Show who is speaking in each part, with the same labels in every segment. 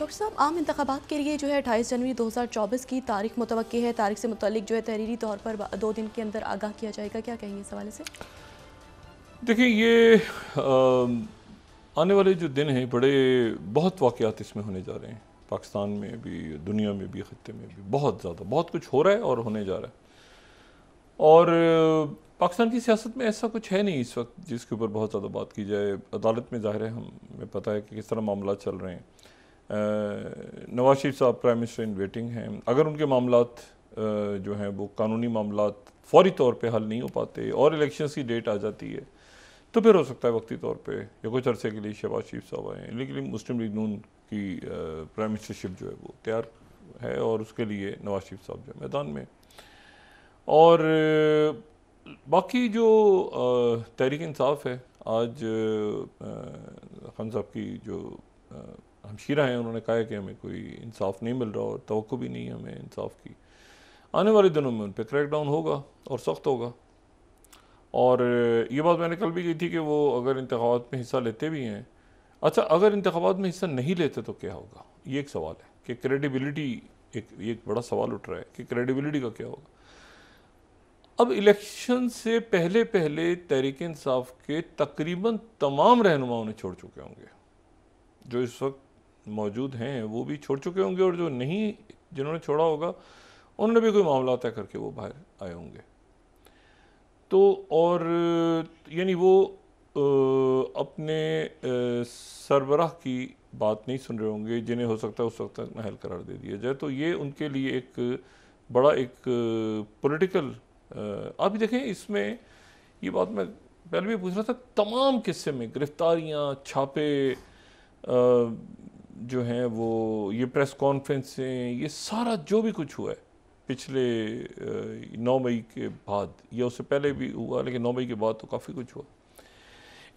Speaker 1: doctor साहब आम इंतबात के लिए जो है अट्ठाईस जनवरी 2024 की तारीख मुतव है तारीख से मुतलिक जो है तहरीरी तौर पर दो दिन के अंदर आगाह किया जाएगा क्या कहेंगे इस हवाले से देखिए ये आ, आने वाले जो दिन हैं बड़े बहुत वाक़ात इसमें होने जा रहे हैं पाकिस्तान में भी दुनिया में भी खत्े में भी बहुत ज़्यादा बहुत कुछ हो रहा है और होने जा रहा है और पाकिस्तान की सियासत में ऐसा कुछ है नहीं इस वक्त जिसके ऊपर बहुत ज़्यादा बात की जाए अदालत में ज़ाहिर है हमें पता है कि किस तरह मामला चल रहे हैं नवाज शरीफ साहब प्राइम मिनिस्टर इन वेटिंग हैं अगर उनके मामला जो हैं वो कानूनी मामला फौरी तौर पर हल नहीं हो पाते और इलेक्शन की डेट आ जाती है तो फिर हो सकता है वक्ती तौर पर या कुछ अरसे के लिए शहबाज शरीफ साहब आए लेकिन मुस्लिम लीग नून की प्राइम मिनिस्टरशिप जो है वो तैयार है और उसके लिए नवाज शरीफ साहब जो है मैदान में और बाकी जो तहरीक इंसाफ है आज खान साहब की जो हमशीरा हैं उन्होंने कहा है कि हमें कोई इंसाफ नहीं मिल रहा और तो भी नहीं है हमें इंसाफ की आने वाले दिनों में उन पर क्रैकडाउन होगा और सख्त होगा और ये बात मैंने कल भी कही थी कि वो अगर इंतबात में हिस्सा लेते भी हैं अच्छा अगर इंतबात में हिस्सा नहीं लेते तो क्या होगा ये एक सवाल है कि क्रेडिबिलिटी एक ये एक बड़ा सवाल उठ रहा है कि क्रेडिबिलिटी का क्या होगा अब इलेक्शन से पहले पहले तहरीक इंसाफ के तकरीबन तमाम रहनुमाओं ने छोड़ चुके होंगे जो इस वक्त मौजूद हैं वो भी छोड़ चुके होंगे और जो नहीं जिन्होंने छोड़ा होगा उन्होंने भी कोई मामला तय करके वो बाहर आए होंगे तो और यानी वो अपने सरबराह की बात नहीं सुन रहे होंगे जिन्हें हो सकता है उस वक्त तक महल करार दे दिया जाए तो ये उनके लिए एक बड़ा एक पॉलिटिकल आप देखें इसमें ये बात मैं पहले भी पूछ रहा था तमाम किस्से में गिरफ्तारियाँ छापे जो हैं वो ये प्रेस कॉन्फ्रेंसें ये सारा जो भी कुछ हुआ है पिछले नौ मई के बाद या उससे पहले भी हुआ लेकिन नौ मई के बाद तो काफ़ी कुछ हुआ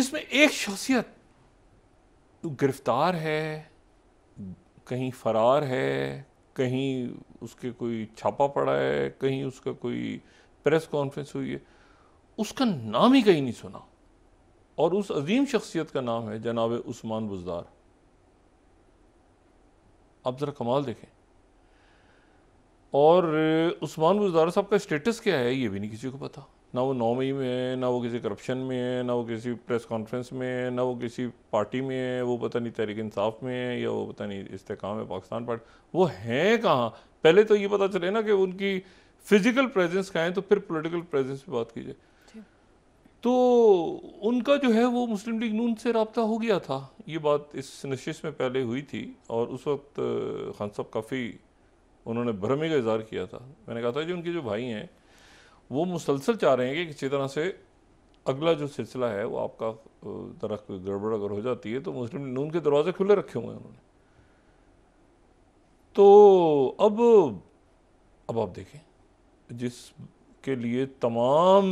Speaker 1: इसमें एक शख्सियत गिरफ्तार है कहीं फरार है कहीं उसके कोई छापा पड़ा है कहीं उसका कोई प्रेस कॉन्फ्रेंस हुई है उसका नाम ही कहीं नहीं सुना और उस अजीम शख्सियत का नाम है जनाब उस्मान बुजदार आप ज़रा कमाल देखें और उस्मान बुजदार साहब का स्टेटस क्या है ये भी नहीं किसी को पता ना वो नौ में है ना वो किसी करप्शन में है ना वो किसी प्रेस कॉन्फ्रेंस में है ना वो किसी पार्टी में है वो पता नहीं तहरीक इंसाफ में है या वो पता नहीं इस्तेकाम है पाकिस्तान पार्टी वो हैं कहाँ पहले तो ये पता चले ना कि उनकी फ़िज़िकल प्रेजेंस कहाँ है तो फिर पोलिटिकल प्रेजेंस पर बात की जाए तो उनका जो है वो मुस्लिम लीग नून से रबता हो गया था ये बात इस नशिश में पहले हुई थी और उस वक्त खान साहब काफ़ी उन्होंने भरमे का इजहार किया था मैंने कहा था कि उनके जो भाई हैं वो मुसलसल चाह रहे हैं कि किसी तरह से अगला जो सिलसिला है वो आपका तरह कोई गड़बड़ अगर हो जाती है तो मुस्लिम नून के दरवाजे खुले रखे हुए हैं उन्होंने तो अब अब आप देखें जिसके लिए तमाम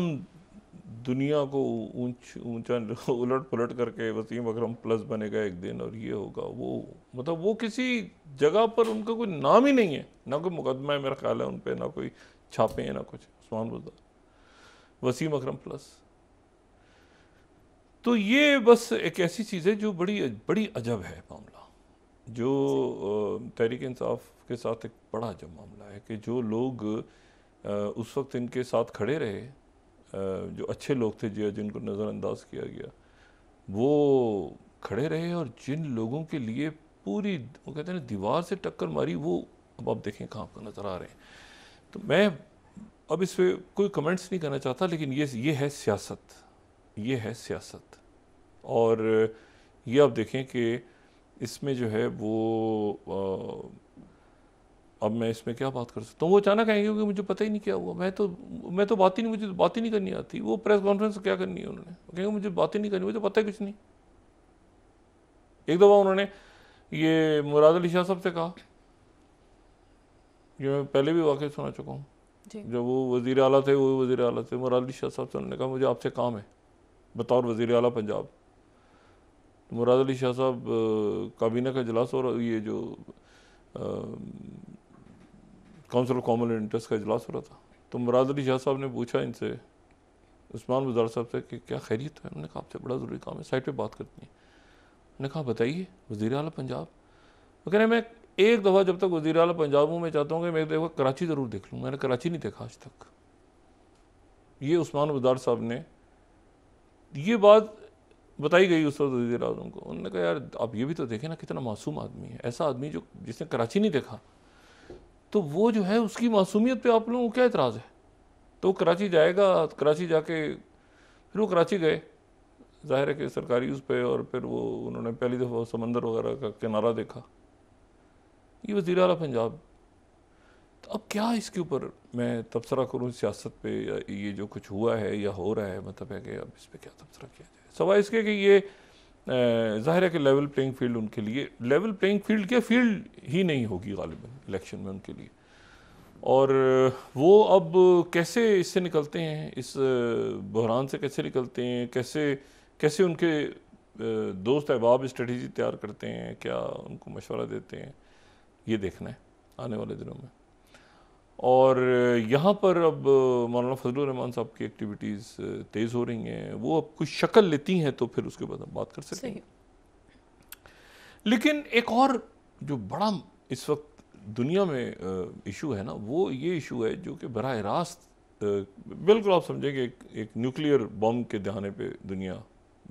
Speaker 1: दुनिया को ऊंच ऊंचा उलट पुलट करके वसीम अकरम प्लस बनेगा एक दिन और ये होगा वो मतलब वो किसी जगह पर उनका कोई नाम ही नहीं है ना कोई मुकदमा है मेरा ख्याल है उन पर ना कोई छापे हैं ना कुछ उस्मान बुजार वसीम अकरम प्लस तो ये बस एक ऐसी चीज़ है जो बड़ी बड़ी अजब है मामला जो तहरीक इंसाफ के साथ एक बड़ा अजब मामला है कि जो लोग उस वक्त इनके साथ खड़े रहे जो अच्छे लोग थे जिया जिनको नज़रअंदाज किया गया वो खड़े रहे और जिन लोगों के लिए पूरी वो कहते हैं दीवार से टक्कर मारी वो अब आप देखें कहाँ पर नज़र आ रहे हैं तो मैं अब इस पर कोई कमेंट्स नहीं करना चाहता लेकिन ये ये है सियासत ये है सियासत और ये आप देखें कि इसमें जो है वो आ, अब मैं इसमें क्या बात कर सकता हूँ वो अचानक आएंगे क्योंकि मुझे पता ही नहीं क्या हुआ मैं तो मैं तो बात ही नहीं मुझे तो बात ही नहीं करनी आती वो प्रेस कॉन्फ्रेंस क्या करनी है उन्होंने कहेंगे मुझे बात ही नहीं करनी मुझे पता ही कुछ नहीं एक दफ़ा उन्होंने ये मुराद अली शाह साहब से कहा जो मैं पहले भी वाकई सुना चुका हूँ जब वो वजी अला थे वो वजीर अला थे मुराद अली शाह साहब से उन्होंने कहा मुझे आपसे काम है बतौर वजीर अला पंजाब तो मुराद अली शाह साहब काबीना का इजलास और ये जो काउंसिल ऑफ कॉमन इंटरेस्ट का इजलास हो रहा था तो मुराद अली शाह साहब ने पूछा इनसे उस्मान वजार साहब से कि क्या खैरियत है उन्होंने कहा आपसे बड़ा ज़रूरी काम है साइड पे बात करनी है उन्होंने कहा बताइए वज़ी अल पंजाब वो कह रहे मैं एक दफ़ा जब तक वज़ी अल पंजाब हूँ मैं चाहता हूँ कि मैं एक कराची ज़रूर देख लूँ मैंने कराची नहीं देखा आज तक ये उस्मान वजार साहब ने ये बात बताई गई उस वक्त वजी अजम को उन्होंने कहा यार आप ये भी तो देखें ना कितना मासूम आदमी है ऐसा आदमी जो जिसने कराची नहीं देखा तो वो जो है उसकी मासूमियत पे आप लोगों को क्या एतराज़ है तो कराची जाएगा कराची जाके फिर वो कराची गए ज़ाहिर है कि सरकारी उस पर और फिर वो उन्होंने पहली दफ़ा समंदर वगैरह का किनारा देखा ये वज़ी अला पंजाब तो अब क्या इसके ऊपर मैं तबसरा करूँ सियासत पे या ये जो कुछ हुआ है या हो रहा है मतलब है कि अब इस पर क्या तबसरा किया जाए सवाल इसके कि ये ज़ाहिर है कि लेवल प्लेइंग फील्ड उनके लिए लेवल प्लेइंग फील्ड क्या फील्ड ही नहीं होगी गालिबा इलेक्शन में उनके लिए और वो अब कैसे इससे निकलते हैं इस बहरान से कैसे निकलते हैं कैसे कैसे उनके दोस्त अहबाब स्ट्रेटी तैयार करते हैं क्या उनको मशवरा देते हैं ये देखना है आने वाले दिनों में और यहाँ पर अब मौलाना फजल रहमान साहब की एक्टिविटीज़ तेज़ हो रही हैं वो अब कुछ शक्ल लेती हैं तो फिर उसके बाद हम बात कर सकते हैं लेकिन एक और जो बड़ा इस वक्त दुनिया में इशू है ना वो ये इशू है जो कि बरह रास्त बिल्कुल आप समझें कि एक, एक न्यूक्लियर बम के दहाने पे दुनिया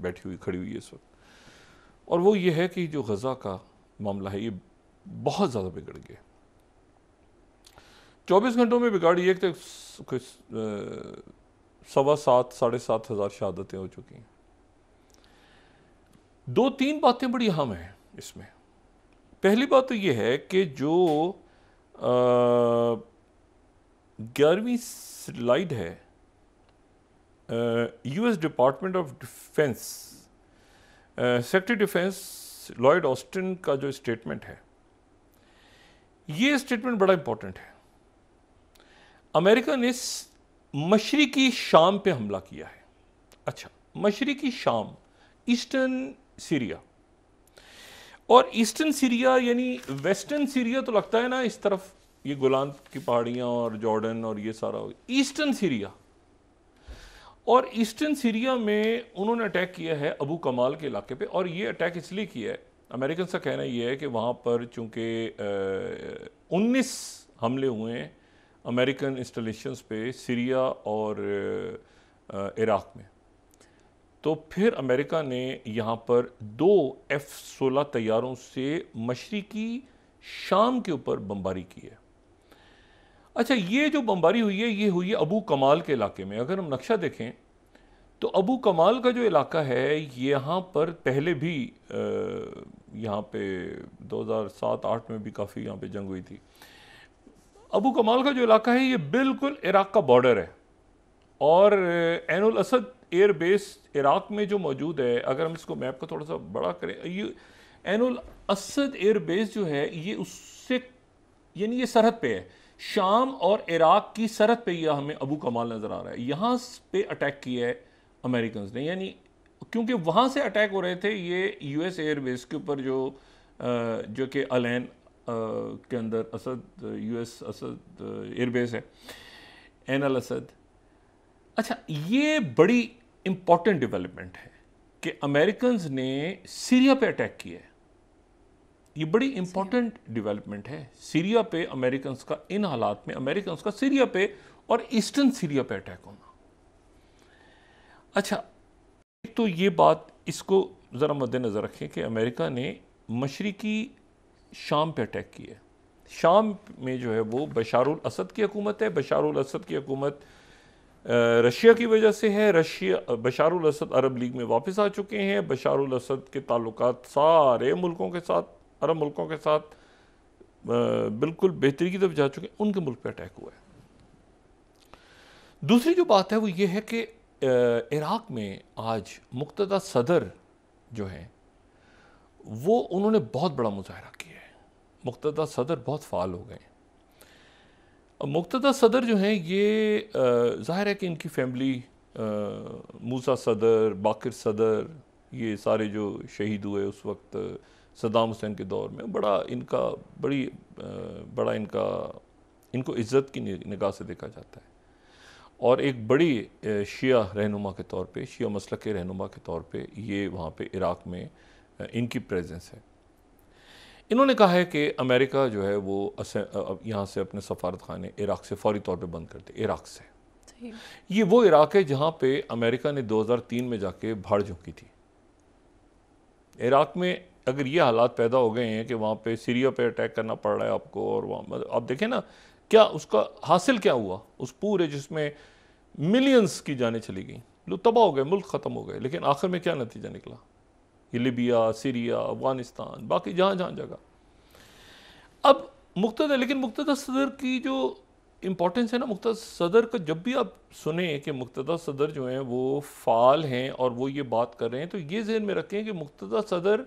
Speaker 1: बैठी हुई खड़ी हुई है इस वक्त और वो ये है कि जो गज़ा का मामला है ये बहुत ज़्यादा बिगड़ गया चौबीस घंटों में बिगाड़ ये तो सवा सात साढ़े सात हज़ार शहादतें हो चुकी हैं दो तीन बातें बड़ी अहम हैं इसमें पहली बात तो ये है कि जो ग्यारहवीं स्लाइड है US department of defence secretary defence Lloyd Austin का जो स्टेटमेंट है ये स्टेटमेंट बड़ा इंपॉर्टेंट है अमेरिका ने मशरकी शाम पे हमला किया है अच्छा मशरकी शाम ईस्टर्न सीरिया और ईस्टर्न सीरिया यानी वेस्टर्न सीरिया तो लगता है ना इस तरफ ये गुलान की पहाड़ियाँ और जॉर्डन और ये सारा हो गया ईस्टर्न सीरिया और ईस्टर्न सीरिया में उन्होंने अटैक किया है अबू कमाल के इलाके पे और ये अटैक इसलिए किया है अमेरिकन का कहना ये है कि वहाँ पर चूँकि उन्नीस हमले हुए हैं अमेरिकन इंस्टॉलेशंस पे सीरिया और इराक़ में तो फिर अमेरिका ने यहाँ पर दो एफ़ सोलह तैयारों से मशरकी शाम के ऊपर बमबारी की है अच्छा ये जो बमबारी हुई है ये हुई है अबू कमाल के इलाके में अगर हम नक्शा देखें तो अबू कमाल का जो इलाका है यहाँ पर पहले भी यहाँ पे 2007-8 में भी काफ़ी यहाँ पे जंग हुई थी अबू कमाल का जो इलाका है ये बिल्कुल इराक़ का बॉर्डर है और एनुल असद एयरबेस इराक में जो मौजूद है अगर हम इसको मैप का थोड़ा सा बड़ा करें ये एनुल असद एयरबेस जो है ये उससे यानी ये सरहद पे है शाम और इराक की सरहद पे यह हमें अबू कमाल नज़र आ रहा है यहाँ पे अटैक किया है अमेरिकन ने यानी क्योंकि वहाँ से अटैक हो रहे थे ये यू एस एयरबेस के ऊपर जो जो कि अलैन के अंदर Asad U S Asad airbase है एन अल असद अच्छा ये बड़ी इंपॉर्टेंट डेवलपमेंट है कि अमेरिकन ने सीरिया पे अटैक किया है ये बड़ी इंपॉर्टेंट डेवलपमेंट है सीरिया पे अमेरिकन का इन हालात में अमेरिकन का सीरिया पे और ईस्टर्न सीरिया पे अटैक होना अच्छा एक तो ये बात इसको ज़रा मद्देनज़र रखें कि अमेरिका ने मशरकी शाम पे अटैक किया शाम में जो है वो बशारुल असद की हुकूमत है बशारुल असद की हुकूमत रशिया की वजह से है Russia Bashar al Assad Arab League में वापस आ चुके हैं बशारुल असद के ताल्लुक सारे मुल्कों के साथ अरब मुल्कों के साथ बिल्कुल बेहतरी की तरफ जा चुके हैं उनके मुल्क पर अटैक हुआ है दूसरी जो बात है वो ये है कि इराक़ में आज मुक्तदा सदर जो हैं वो उन्होंने बहुत बड़ा मुजाहरा किया है मुक्तदा सदर बहुत फ़ाल हो गए हैं मुक्तदा सदर जो हैं ये ज़ाहिर है कि इनकी फैमिली मूसा सदर बाकर सदर ये सारे जो शहीद हुए उस वक्त सदाम हुसैन के दौर में बड़ा इनका बड़ी बड़ा इनका इनको इज़्ज़त की निगाह से देखा जाता है और एक बड़ी शिया रहनुमा के तौर पे शिया मसल के रहनुमा के तौर पे ये वहाँ पे इराक़ में इनकी प्रेजेंस है इन्होंने कहा है कि अमेरिका जो है वो यहाँ से अपने सफारत खाने इराक से फौरी तौर पर बंद कर दे इराक से ये वो इराक है जहाँ पे अमेरिका ने 2003 में जाके भाड़ झोंकी थी इराक में अगर ये हालात पैदा हो गए हैं कि वहाँ पे सीरिया पे अटैक करना पड़ रहा है आपको और वहाँ आप देखें ना क्या उसका हासिल क्या हुआ उस पूरे जिसमें मिलियंस की जाने चली गई लोग तबाह हो गए मुल्क ख़त्म हो गए लेकिन आखिर में क्या नतीजा निकला ये लिबिया सीरिया अफ़गानिस्तान बाकी जहाँ जहाँ जगह अब मुख्त लेकिन मुख्त सदर की जो इम्पोर्टेंस है ना मुख्त सदर का जब भी आप सुने कि मुख्त सदर जो हैं वो फ़ाल हैं और वो ये बात कर रहे हैं तो ये जहन में रखें कि मुख्त सदर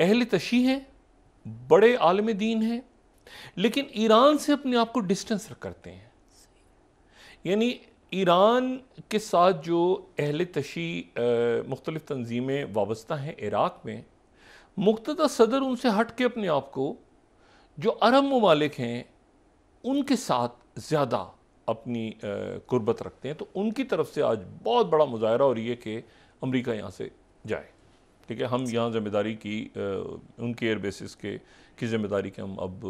Speaker 1: अहल तशी हैं बड़े आलम दीन हैं लेकिन ईरान से अपने आप को डिस्टेंस करते हैं यानी ईरान के साथ जो अहल तशी मुख्तलिफ तनजीमें वाबस्ता हैं इराक़ में मुक्त सदर उनसे हट के अपने आप को जो अरब ममालिक हैं उनके साथ ज़्यादा अपनी कुर्बत रखते हैं तो उनकी तरफ से आज बहुत बड़ा मुजाहरा हो रही है कि अमरीका यहाँ से जाए ठीक है हम यहाँ ज़िम्मेदारी की उनके एयरबेसिस के की ज़िम्मेदारी के हम अब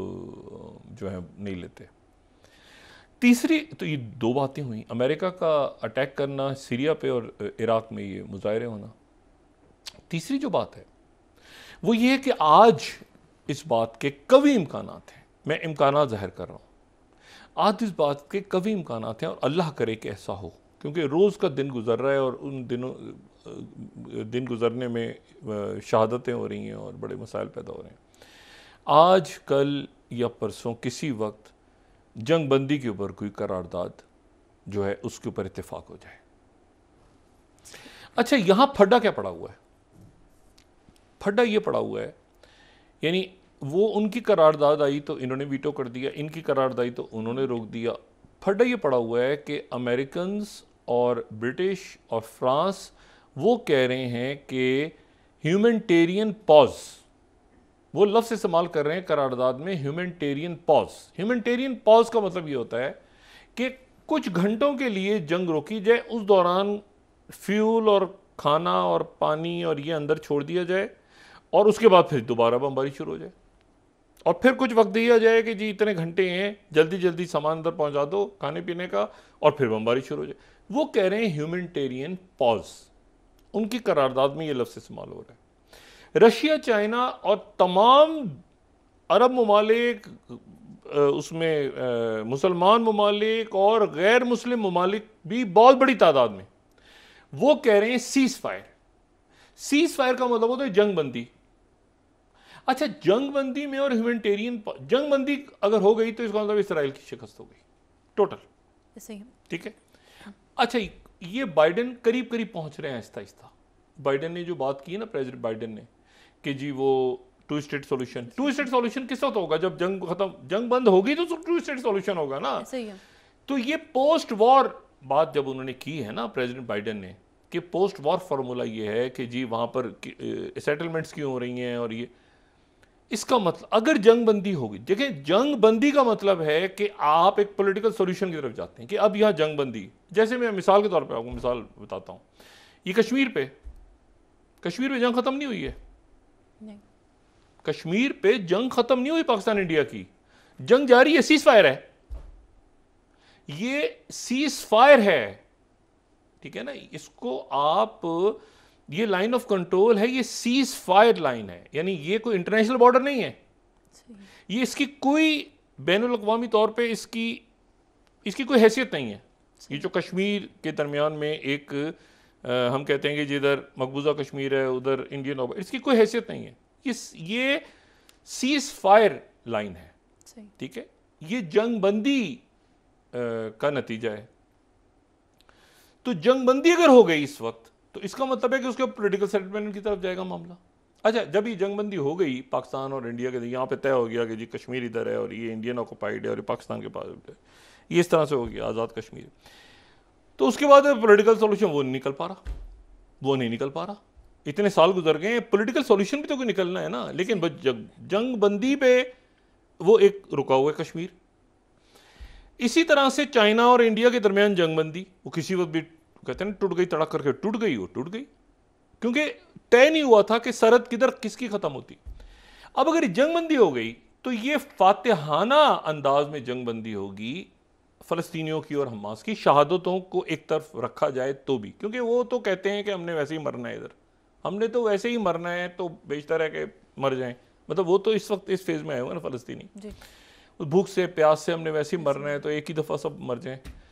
Speaker 1: जो है नहीं लेते तीसरी तो ये दो बातें हुई अमेरिका का अटैक करना सीरिया पे और इराक में ये मुजाहरे होना तीसरी जो बात है वो ये है कि आज इस बात के कभी इम्कान हैं मैं इम्कान ज़ाहिर कर रहा हूँ आज इस बात के कभी इम्कान हैं और अल्लाह करे कि ऐसा हो क्योंकि रोज़ का दिन गुजर रहा है और उन दिनों दिन गुजरने में शहादतें हो रही हैं और बड़े मसाइल पैदा हो रहे हैं आज कल या परसों किसी वक्त जंग बंदी के ऊपर कोई करारदाद जो है उसके ऊपर इतफाक हो जाए अच्छा यहां फड्डा क्या पड़ा हुआ है फड्डा यह पड़ा हुआ है यानी वो उनकी करारदाद आई तो इन्होंने वीटो कर दिया इनकी करारदाद आई तो उन्होंने रोक दिया फड्डा यह पड़ा हुआ है कि अमेरिकन और ब्रिटिश और फ्रांस वो कह रहे हैं कि ह्यूमनटेरियन पॉज वो लफ्स इस्तेमाल कर रहे हैं करारदाद में ह्यूमनटेरियन पॉज ह्यूमनटेरियन पॉज का मतलब ये होता है कि कुछ घंटों के लिए जंग रोकी जाए उस दौरान फ्यूल और खाना और पानी और ये अंदर छोड़ दिया जाए और उसके बाद फिर दोबारा बमबारी शुरू हो जाए और फिर कुछ वक्त दिया जाए कि जी इतने घंटे हैं जल्दी जल्दी सामान अंदर पहुंचा दो खाने पीने का और फिर बमबारी शुरू हो जाए वो कह रहे हैं ह्यूमनटेरियन पॉज उनकी करारदाद में ये लफ्स इस्तेमाल हो रहा है रशिया चाइना और तमाम अरब ममालिक उसमें मुसलमान ममालिक और गैर मुस्लिम ममालिक भी बहुत बड़ी तादाद में वो कह रहे हैं सीज फायर सीज फायर का मतलब होता है जंग बंदी अच्छा जंग बंदी में और ह्यूमेटेरियन जंग बंदी अगर हो गई तो इसका मतलब इसराइल की शिकस्त हो गई टोटल ठीक है अच्छा ये बाइडन करीब करीब पहुंच रहे हैं आहिस्ता आहिस्ता बाइडन ने जो बात की है ना प्रेसिडेंट बाइडन ने कि जी वो two state solution two state solution किस वक्त होगा जब जंग खत्म जंग बंद होगी तो टू स्टेट सॉल्यूशन होगा ना तो ये पोस्ट वॉर बात जब उन्होंने की है ना प्रेसिडेंट बाइडेन ने कि पोस्ट वॉर फार्मूला ये है कि जी वहाँ पर सेटलमेंट्स क्यों हो रही हैं और ये इसका मतलब अगर जंग बंदी होगी देखिए जंग बंदी का मतलब है कि आप एक पॉलिटिकल सोल्यूशन की तरफ जाते हैं कि अब यहाँ जंग बंदी जैसे मैं मिसाल के तौर पर आपको मिसाल बताता हूँ ये कश्मीर पे कश्मीर में जंग ख़त्म नहीं हुई है कश्मीर पे जंग खत्म नहीं हुई पाकिस्तान इंडिया की जंग जारी है सीज फायर है ये सीज फायर है ठीक है ना इसको आप ये लाइन ऑफ कंट्रोल है ये सीज फायर लाइन है यानी ये कोई इंटरनेशनल बॉर्डर नहीं है ये इसकी कोई बैन अवी तौर पर इसकी इसकी कोई हैसियत नहीं है ये जो कश्मीर के दरमियान में एक आ, हम कहते हैं कि जिधर मकबूजा कश्मीर है उधर इंडियन ओवर इसकी कोई हैसियत नहीं है इस ये सीज फायर लाइन है ठीक है ये जंग बंदी आ, का नतीजा है तो जंग बंदी अगर हो गई इस वक्त तो इसका मतलब है कि उसके पोलिटिकल सेटलमेंट की तरफ जाएगा मामला अच्छा जब ये जंगबंदी हो गई पाकिस्तान और इंडिया के यहाँ पे तय हो गया कि जी कश्मीर इधर है और ये इंडियन ऑक्यूपाइड है और ये पाकिस्तान के पास है ये इस तरह से हो गया आज़ाद कश्मीर तो उसके बाद पोलिटिकल सोल्यूशन वो नहीं निकल पा रहा वो नहीं निकल पा रहा इतने साल गुजर गए पॉलिटिकल सॉल्यूशन भी तो कोई निकलना है ना लेकिन जंग बंदी पे वो एक रुका हुआ है कश्मीर इसी तरह से चाइना और इंडिया के दरमियान जंग बंदी वो किसी वक्त भी कहते हैं ना टूट गई तड़क करके टूट गई वो टूट गई क्योंकि तय नहीं हुआ था कि सरहद किधर किसकी ख़त्म होती अब अगर जंगबंदी हो गई तो ये फातहाना अंदाज में जंगबंदी होगी फ़लस्तियों की और हमास की शहादतों को एक तरफ रखा जाए तो भी क्योंकि वो तो कहते हैं कि हमने वैसे ही मरना है इधर हमने तो वैसे ही मरना है तो बेचता रह के मर जाए मतलब वो तो इस वक्त इस फेज़ में आए हुए ना फ़लस्तीनी भूख से प्यास से हमने वैसे ही मरना है तो एक ही दफ़ा सब मर जाए